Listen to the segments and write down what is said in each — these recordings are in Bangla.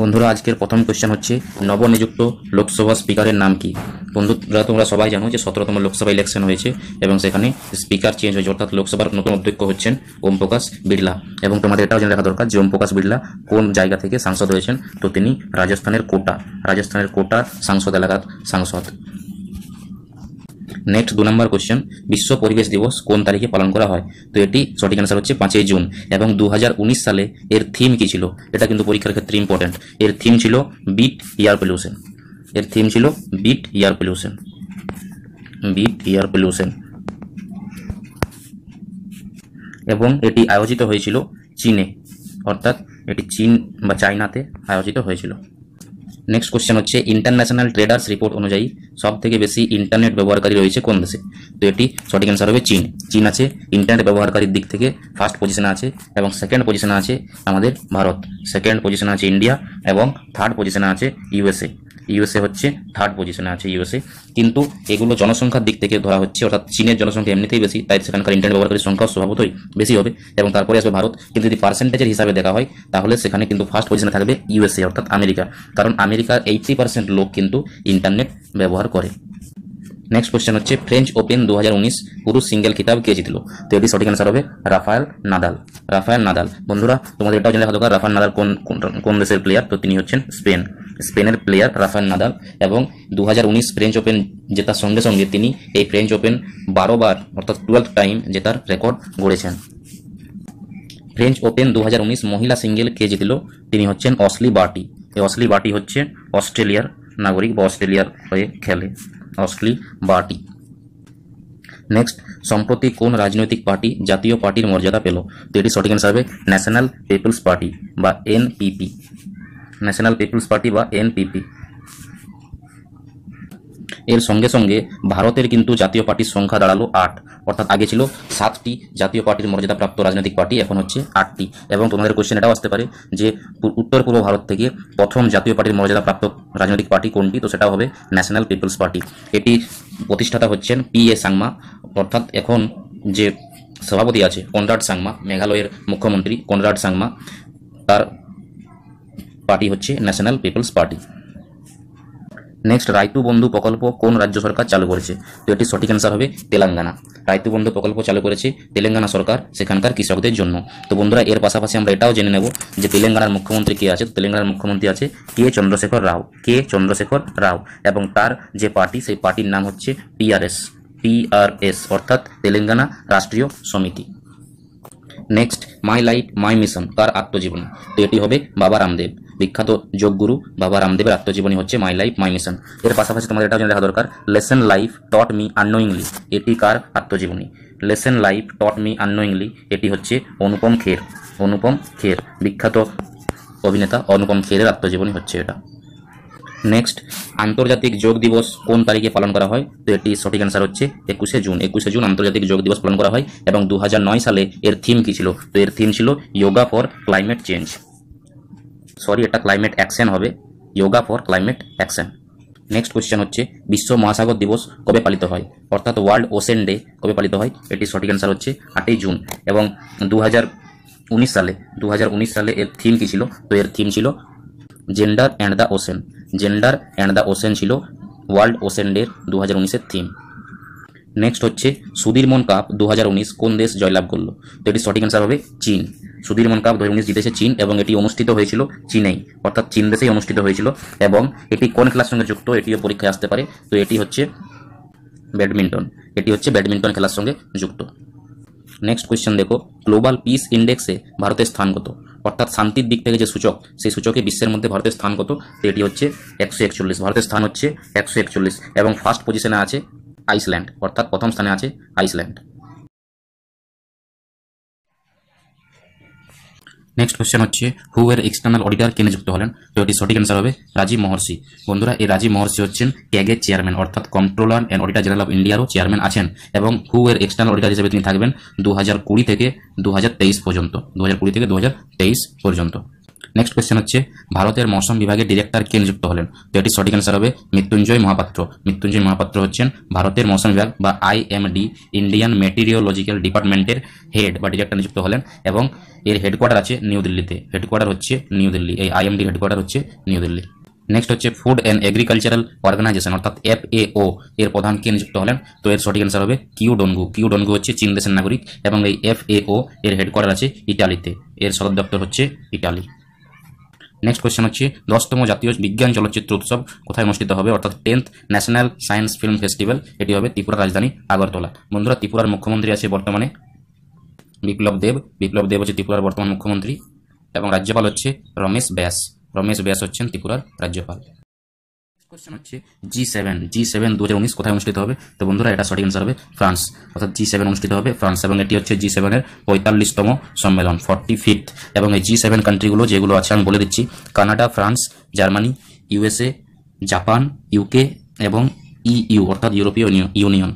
বন্ধুরা আজকের প্রথম কোয়েশ্চেন হচ্ছে নবনিযুক্ত লোকসভা স্পিকারের নাম কি বন্ধুরা তোমরা সবাই জানো যে সতেরোতম লোকসভা ইলেকশন হয়েছে এবং সেখানে স্পিকার চেঞ্জ হয়েছে অর্থাৎ লোকসভার নতুন অধ্যক্ষ হচ্ছেন ওম প্রকাশ বিড়লা এবং তোমাদের এটাও জেনে রাখা দরকার যে ওম প্রকাশ বিড়লা কোন জায়গা থেকে সাংসদ হয়েছেন তো তিনি রাজস্থানের কোটা রাজস্থানের কোটা সাংসদ এলাকার সাংসদ নেক্সট দু নম্বর কোশ্চেন বিশ্ব পরিবেশ দিবস কোন তারিখে পালন করা হয় তো এটি সঠিক অ্যান্সার হচ্ছে পাঁচই জুন এবং দু সালে এর থিম কি ছিল এটা কিন্তু পরীক্ষার ক্ষেত্রে ইম্পর্টেন্ট এর থিম ছিল বিট এয়ার পলিউশন এর থিম ছিল beat air pollution beat air pollution এবং এটি আয়োজিত হয়েছিল চীনে অর্থাৎ এটি চীন বা চায়নাতে আয়োজিত হয়েছিল নেক্সট কোশ্চেন হচ্ছে ইন্টারন্যাশনাল ট্রেডার্স রিপোর্ট অনুযায়ী সবথেকে বেশি ইন্টারনেট ব্যবহারকারী রয়েছে কোন দেশে তো এটি সঠিক অ্যান্সার হবে চীন চীন আছে ইন্টারনেট ব্যবহারকারীর দিক থেকে ফার্স্ট পজিশনে আছে এবং সেকেন্ড পজিশনে আছে আমাদের ভারত সেকেন্ড পজিশনে আছে ইন্ডিয়া এবং থার্ড পজিশনে আছে ইউএসএ ইউএসএ হচ্ছে থার্ড পজিশনে আছে ইউএসএ কিন্তু এগুলো জনসংখ্যার দিক থেকে ধরা হচ্ছে অর্থাৎ চীনের জনসংখ্যা এমনিতেই বেশি তাই সেখানকার ইন্টারনেট ব্যবহারকারী সংখ্যা স্বভাবতই বেশি হবে এবং তারপরে আসবে ভারত কিন্তু যদি পার্সেন্টেজের হিসাবে দেখা হয় তাহলে সেখানে কিন্তু ফার্স্ট পজিশনে থাকবে ইউএসএ অর্থাৎ আমেরিকা কারণ আমেরিকার এইটি পার্সেন্ট লোক কিন্তু ইন্টারনেট ব্যবহার করে নেক্সট কোয়েশ্চেন হচ্ছে ফ্রেঞ্চ ওপেন দু পুরুষ সিঙ্গেল খিতাব কে জিতলো তো এটি সঠিক অ্যান্সার হবে রাফায়েল নাদাল রাফায়েল নাদাল বন্ধুরা তোমাদের এটাও জানা দরকার রাফায়েল নাদাল কোন কোন দেশের প্লেয়ার তো তিনি হচ্ছেন স্পেন স্পেনের প্লেয়ার রাফাল নাদাল এবং দু হাজার ফ্রেঞ্চ ওপেন জেতার সঙ্গে সঙ্গে তিনি এই ফ্রেঞ্চ ওপেন বারোবার অর্থাৎ টুয়েলভ টাইম জেতার রেকর্ড গড়েছেন ফ্রেঞ্চ ওপেন দু মহিলা সিঙ্গেল কে জিতল তিনি হচ্ছেন অসলি বাটি এই অসলি বাটি হচ্ছে অস্ট্রেলিয়ার নাগরিক বা অস্ট্রেলিয়ার হয়ে খেলে অসলি বাটি নেক্সট সম্প্রতি কোন রাজনৈতিক পার্টি জাতীয় পার্টির মর্যাদা পেল তো এটি সঠিক অ্যান্সার হবে ন্যাশনাল পিপলস পার্টি বা এনপিপি ন্যাশনাল পিপলস পার্টি বা এনপিপি এর সঙ্গে সঙ্গে ভারতের কিন্তু জাতীয় পার্টির সংখ্যা দাঁড়ালো আট অর্থাৎ আগে ছিল সাতটি জাতীয় পার্টির মর্যাদাপ্রাপ্ত রাজনৈতিক পার্টি এখন হচ্ছে আটটি এবং তোমাদের কোয়েশ্চেন এটাও আসতে পারে যে উত্তর পূর্ব ভারত থেকে প্রথম জাতীয় পার্টির মর্যাদাপ্রাপ্ত রাজনৈতিক পার্টি কোনটি তো সেটা হবে ন্যাশনাল পিপলস পার্টি এটি প্রতিষ্ঠাতা হচ্ছেন পি এ সাংমা অর্থাৎ এখন যে সভাপতি আছে কনরাড সাংমা মেঘালয়ের মুখ্যমন্ত্রী কনরাড সাংমা তার পার্টি হচ্ছে National People's Party next Rythu Bandhu প্রকল্প কোন রাজ্য সরকার চালু করেছে তো এটি সঠিক অ্যান্সার হবে তেলেঙ্গানা রায়তু বন্ধু প্রকল্প চালু করেছে তেলেঙ্গানা সরকার সেখানকার কৃষকদের জন্য তো বন্ধুরা এর পাশাপাশি আমরা এটাও জেনে নেব যে তেলেঙ্গানার মুখ্যমন্ত্রী কে আছে তেলেঙ্গানার মুখ্যমন্ত্রী আছে কে চন্দ্রশেখর রাও কে চন্দ্রশেখর রাও এবং তার যে পার্টি সেই পার্টির নাম হচ্ছে পিআরএস পিআরএস অর্থাৎ Telangana Rashtriya Samithi next My Life My Mission তার আত্মজীবনী তো এটি হবে বাবা রামদেব বিখ্যাত যোগগুরু বাবা রামদেবের আত্মজীবনী হচ্ছে মাই লাইফ মাই মিশন এর পাশাপাশি তোমাদের এটা জেনে রাখা দরকার lesson life taught me unknowingly এটি কার আত্মজীবনী lesson life taught me unknowingly এটি হচ্ছে অনুপম খের অনুপম খের বিখ্যাত অভিনেতা অনুপম খেরের আত্মজীবনী হচ্ছে এটা নেক্সট আন্তর্জাতিক যোগ দিবস কোন তারিখে পালন করা হয় তো এটি সঠিক অ্যান্সার হচ্ছে একুশে জুন একুশে জুন আন্তর্জাতিক যোগ দিবস পালন করা হয় এবং দু সালে এর থিম কী ছিল তো এর থিম ছিল yoga for climate change sorry এটা ক্লাইমেট অ্যাকশন হবে yoga for climate action next question হচ্ছে বিশ্ব মহাসাগর দিবস কবে পালিত হয় অর্থাৎ ওয়ার্ল্ড ওশেন ডে কবে পালিত হয় এটি সঠিক অ্যান্সার হচ্ছে আটই জুন এবং দু উনিশ সালে দু সালে এর থিম কী ছিল তো এর থিম ছিল gender and the ocean gender and the ocean ছিল ওয়ার্ল্ড ওশেন ডের দু হাজার উনিশের থিম নেক্সট হচ্ছে সুদীরমন কাপ দু কোন দেশ জয়লাভ করলো তো এটি সঠিক অ্যান্সার হবে চীন সুদীরমন কাপ দু জিতেছে চীন এবং এটি অনুষ্ঠিত হয়েছিল চীনেই অর্থাৎ চীন দেশেই অনুষ্ঠিত হয়েছিল এবং এটি কোন খেলার সঙ্গে যুক্ত এটিও পরীক্ষায় আসতে পারে তো এটি হচ্ছে ব্যাডমিন্টন এটি হচ্ছে ব্যাডমিন্টন খেলার সঙ্গে যুক্ত নেক্সট কোয়েশ্চেন দেখো গ্লোবাল পিস ইন্ডেক্সে ভারতের স্থান কত অর্থাৎ শান্তির দিক থেকে যে সূচক সেই সূচকে বিশ্বের মধ্যে ভারতের স্থান কত সেটি এটি হচ্ছে একশো একচল্লিশ ভারতের স্থান হচ্ছে একশো একচল্লিশ এবং ফার্স্ট পজিশনে আছে আইসল্যান্ড অর্থাৎ প্রথম স্থানে আছে আইসল্যান্ড নেক্সট কোশ্চেন হচ্ছে হু এর এক্সটার্নাল অডিটার কে নিযুক্ত হলেন তো এটি সঠিক অ্যান্সার হবে রাজীব মহর্ষি বন্ধুরা এই রাজীব মহর্ষি হচ্ছেন ক্যাগের চেয়ারম্যান অর্থাৎ controller and auditor general of ইন্ডিয়ারও চেয়ারম্যান আছেন এবং হুয়ের এর এক্সটার্নাল অডিটার হিসেবে তিনি থাকবেন দু থেকে দু পর্যন্ত দু থেকে দু পর্যন্ত নেক্সট কোয়েশ্চেন হচ্ছে ভারতের মৌসুম বিভাগের ডিরেক্টর কে নিযুক্ত হলেন তো এটি সঠিক অ্যান্সার হবে মৃত্যুঞ্জয় মহাপাত্র মৃত্যুঞ্জয় মহাপাত্র হচ্ছেন ভারতের মৌসুম বিভাগ বা আইএমডি ইন্ডিয়ান মেটেরিওলজিক্যাল ডিপার্টমেন্টের হেড বা ডিরেক্টর নিযুক্ত হলেন এবং এর হেডকোয়ার্টার আছে নিউ দিল্লিতে হেডকোয়ার্টার হচ্ছে নিউ দিল্লি এই আইএমডি হেডকোয়ার্টার হচ্ছে নিউ দিল্লি নেক্সট হচ্ছে ফুড অ্যান্ড এগ্রিকালচারাল অর্গানাইজেশন অর্থাৎ এফ এ ও এর প্রধান কে নিযুক্ত হলেন তো এর সঠিক অ্যান্সার হবে কিউ ডনগু কিউ ডনগু হচ্ছে চীন দেশের নাগরিক এবং এই এফ এ ও এর হেডকোয়ার্টার আছে ইটালিতে এর সদর দপ্তর হচ্ছে ইটালি নেক্সট কোয়েশ্চেন হচ্ছে দশতম জাতীয় বিজ্ঞান চলচ্চিত্র উৎসব কোথায় অনুষ্ঠিত হবে অর্থাৎ tenth national science film festival এটি হবে ত্রিপুরা রাজধানী আগরতলা বন্ধুরা ত্রিপুরার মুখ্যমন্ত্রী আছে বর্তমানে বিপ্লব দেব বিপ্লব দেব হচ্ছে ত্রিপুরার বর্তমান মুখ্যমন্ত্রী এবং রাজ্যপাল হচ্ছে রমেশ ব্যাস রমেশ ব্যাস হচ্ছেন ত্রিপুরার রাজ্যপাল কোশ্চেন হচ্ছে জি সেভেন জি সেভেন দু হাজার উনিশ কোথায় অনুষ্ঠিত হবে তো বন্ধুরা এটা সঠিক অ্যান্সার হবে ফ্রান্স অর্থাৎ জি সেভেন অনুষ্ঠিত হবে ফ্রান্স এবং এটি হচ্ছে জি সেভেনের পঁয়তাল্লিশতম সম্মেলন ফর্টি ফিফথ এবং এই জি সেভেন কান্ট্রিগুলো যেগুলো আছে আমি বলে দিচ্ছি Canada France Germany USA Japan UK এবং ইইউ e অর্থাৎ ইউরোপীয় ইউনিয়ন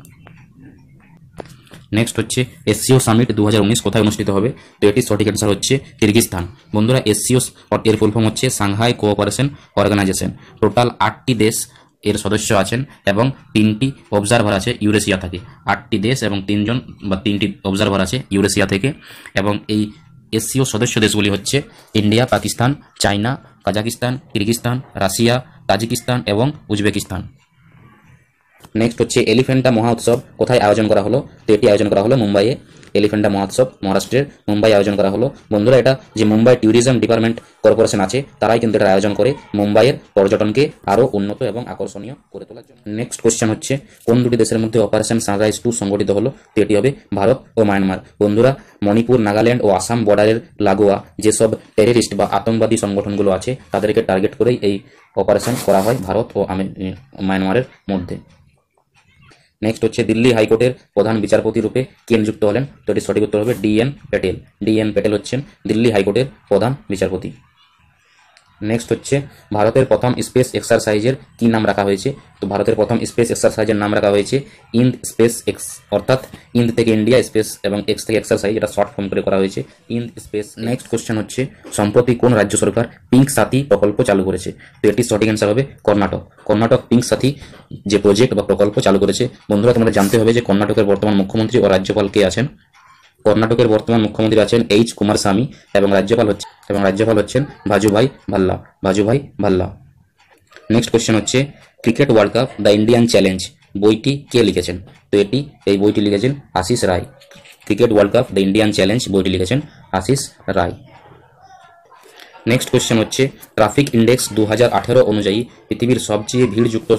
নেক্সট হচ্ছে এসসিও সামিট দু কোথায় অনুষ্ঠিত হবে তো এটির সঠিক অ্যান্সার হচ্ছে কিরগিজস্তান বন্ধুরা এসসিও এর ফুল হচ্ছে সাংহাই কোঅপারেশন অর্গানাইজেশন টোটাল আটটি দেশ এর সদস্য আছেন এবং তিনটি অবজারভার আছে ইউরেশিয়া থেকে আটটি দেশ এবং তিনজন বা তিনটি অবজারভার আছে ইউরেশিয়া থেকে এবং এই এসসিও সদস্য দেশগুলি হচ্ছে India Pakistan China Kazakhstan Kyrgyzstan Russia Tajikistan এবং উজবেকিস্তান নেক্সট হচ্ছে এলিফ্যান্টা মহোৎসব কোথায় আয়োজন করা হলো তো এটি আয়োজন করা হলো মুম্বাইয়ে এলিফ্যান্টা মহোৎসব মহারাষ্ট্রের মুম্বাই আয়োজন করা হলো বন্ধুরা এটা যে মুম্বাই ট্যুরিজম ডিপার্টমেন্ট কর্পোরেশন আছে তারাই কিন্তু এটা আয়োজন করে মুম্বাইয়ের পর্যটনকে আরও উন্নত এবং আকর্ষণীয় করে তোলার জন্য নেক্সট কোয়েশ্চেন হচ্ছে কোন দুটি দেশের মধ্যে অপারেশন সানরাইজ টু সংগঠিত হলো তো এটি হবে ভারত ও মায়ানমার বন্ধুরা মণিপুর নাগাল্যান্ড ও আসাম বর্ডারের লাগোয়া যেসব টেরিস্ট বা আতঙ্কবাদী সংগঠনগুলো আছে তাদেরকে টার্গেট করেই এই অপারেশন করা হয় ভারত ও মায়ানমারের মধ্যে নেক্সট হচ্ছে দিল্লি হাইকোর্টের প্রধান বিচারপতি রূপে কে নিযুক্ত হলেন তো এটি সঠিক উত্তর হবে D N Patel D N Patel হচ্ছেন দিল্লি হাইকোর্টের প্রধান বিচারপতি নেক্সট হচ্ছে ভারতের প্রথম স্পেস এক্সারসাইজের কি নাম রাখা হয়েছে তো ভারতের প্রথম স্পেস এক্সারসাইজের নাম রাখা হয়েছে ইন্দ স্পেস এক্স অর্থাৎ ইন্দ থেকে ইন্ডিয়া স্পেস এবং এক্স থেকে এক্সারসাইজ এটা শর্ট ফর্ম করে করা হয়েছে ইন্দ স্পেস নেক্সট কোশ্চেন হচ্ছে সম্প্রতি কোন রাজ্য সরকার পিঙ্ক সাথী প্রকল্প চালু করেছে তো এটি সঠিক অ্যান্সার হবে কর্ণাটক কর্ণাটক পিঙ্ক সাথী যে প্রজেক্ট বা প্রকল্প চালু করেছে বন্ধুরা তোমরা জানতে হবে যে কর্ণাটকের বর্তমান মুখ্যমন্ত্রী ও রাজ্যপাল কে আছেন কর্ণাটকের বর্তমান মুখ্যমন্ত্রী আছেন এইচ কুমারস্বামী এবং রাজ্যপাল হচ্ছে এবং রাজ্যপাল হচ্ছেন ভাজুভাই ভাল্লা ভাজুভাই ভাল্লা নেক্সট কোয়েশ্চেন হচ্ছে cricket world cup the Indian challenge বইটি কে লিখেছেন তো এটি এই বইটি লিখেছেন Ashis Ray cricket world cup the Indian challenge বইটি লিখেছেন আশিস রায় নেক্সট কোয়েশ্চেন হচ্ছে ট্রাফিক ইন্ডেক্স দু অনুযায়ী পৃথিবীর সবচেয়ে ভিড়যুক্ত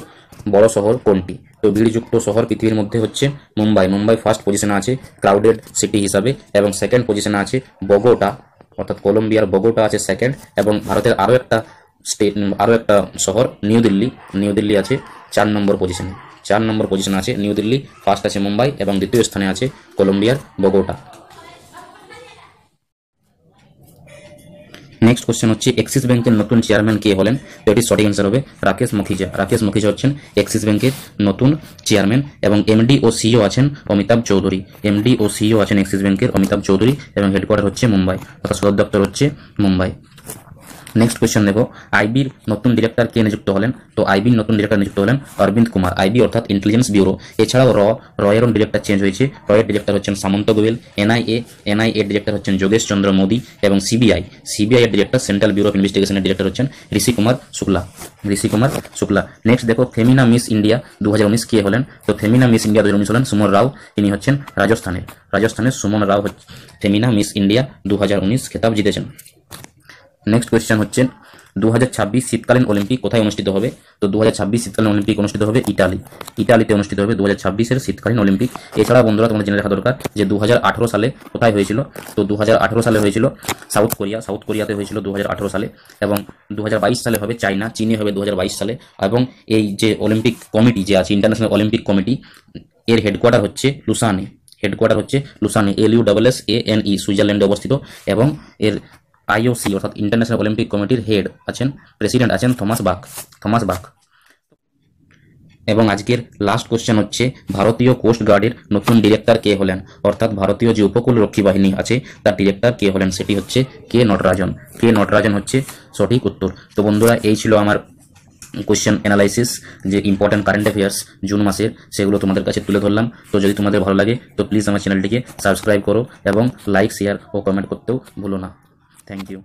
বড় শহর কোনটি তো ভিড়যুক্ত শহর পৃথিবীর মধ্যে হচ্ছে মুম্বাই মুম্বাই ফার্স্ট পজিশনে আছে ক্রাউডেড সিটি হিসাবে এবং সেকেন্ড পজিশনে আছে বগোটা অর্থাৎ কলম্বিয়ার বগোটা আছে সেকেন্ড এবং ভারতের আরও একটা স্টেট আরও একটা শহর নিউ দিল্লি নিউ দিল্লি আছে চার নম্বর পজিশনে চার নম্বর পজিশনে আছে নিউ দিল্লি ফার্স্ট আছে মুম্বাই এবং দ্বিতীয় স্থানে আছে কলম্বিয়ার বগোটা নেক্সট কোশ্চেন হচ্ছে এক্সিস ব্যাংকের নতুন চেয়ারম্যান কে হলেন তো এটি সঠিক অ্যান্সার হবে রাকেশ মখিজা রাকেশ মুখিজা হচ্ছেন এক্সিস ব্যাংকের নতুন চেয়ারম্যান এবং এমডি ও সিও e আছেন অমিতাভ চৌধুরী এমডি ও সিও e আছেন এক্সিস ব্যাংকের অমিতাভ চৌধুরী এবং হেডকোয়ার্টার হচ্ছে মুম্বাই অর্থাৎ সদর দপ্তর হচ্ছে মুম্বাই নেক্সট কোয়েশ্চেন নেব আইবির নতুন ডিরেক্টর কে নিযুক্ত হলেন তো আইবির নতুন ডিরেক্টর নিযুক্ত হলেন অরবিন্দ কুমার আইবি অর্থাৎ ইন্টেলিজেন্স ব্যুরো এছাড়াও র রয়েরও ডিরেক্টর চেঞ্জ হয়েছে রয়ের ডিরেক্টর হচ্ছেন Samant Goel NIA NIA director হচ্ছেন যোগেশ চন্দ্র মোদী এবং সিবিআই সিবিআই এর ডিরেক্টর সেন্ট্রাল ব্যুরো অফ ইনভেস্টিগেশনের ডিরেক্টর হচ্ছেন ঋষি কুমার শুক্লা ঋষি কুমার শুক্লা নেক্সট দেখো ফেমিনা মিস ইন্ডিয়া দু কে হলেন তো ফেমিনা মিস ইন্ডিয়া দু হলেন সুমন রাও তিনি হচ্ছেন রাজস্থানের রাজস্থানের Suman Rao Femina Miss India দু খেতাব জিতেছেন নেক্সট কোয়েশ্চেন হচ্ছে দু শীতকালীন অলিম্পিক কোথায় অনুষ্ঠিত হবে তো দু শীতকালীন অলিম্পিক অনুষ্ঠিত হবে ইটালি ইটালিতে অনুষ্ঠিত হবে দু হাজার শীতকালীন অলিম্পিক এছাড়া বন্ধুরা তোমরা জেনে রাখা দরকার যে দু সালে কোথায় হয়েছিল তো দু সালে হয়েছিল সাউথ কোরিয়া সাউথ কোরিয়াতে হয়েছিল দু সালে এবং দু সালে হবে চাইনা চীনে হবে দু সালে এবং এই যে অলিম্পিক কমিটি যে আছে ইন্টারন্যাশনাল অলিম্পিক কমিটি এর হেডকোয়ার্টার হচ্ছে লুসানে হেডকোয়ার্টার হচ্ছে লুসানে L U double S A N E সুইজারল্যান্ডে অবস্থিত এবং এর আইওসি অর্থাৎ ইন্টারন্যাশনাল অলিম্পিক কমিটির হেড আছেন প্রেসিডেন্ট আছেন থমাস বাক থমাস বাক এবং আজকের লাস্ট কোশ্চেন হচ্ছে ভারতীয় কোস্ট গার্ডের নতুন ডিরেক্টর কে হলেন অর্থাৎ ভারতীয় যে উপকূল রক্ষী বাহিনী আছে তার ডিরেক্টর কে হলেন সেটি হচ্ছে কে নটরাজন কে নটরাজন হচ্ছে সঠিক উত্তর তো বন্ধুরা এই ছিল আমার কোয়েশ্চেন অ্যানালাইসিস যে ইম্পর্ট্যান্ট কারেন্ট অ্যাফেয়ার্স জুন মাসের সেগুলো তোমাদের কাছে তুলে ধরলাম তো যদি তোমাদের ভালো লাগে তো প্লিজ আমার চ্যানেলটিকে সাবস্ক্রাইব করো এবং লাইক শেয়ার ও কমেন্ট করতেও ভুলো না থ্যাংক ইউ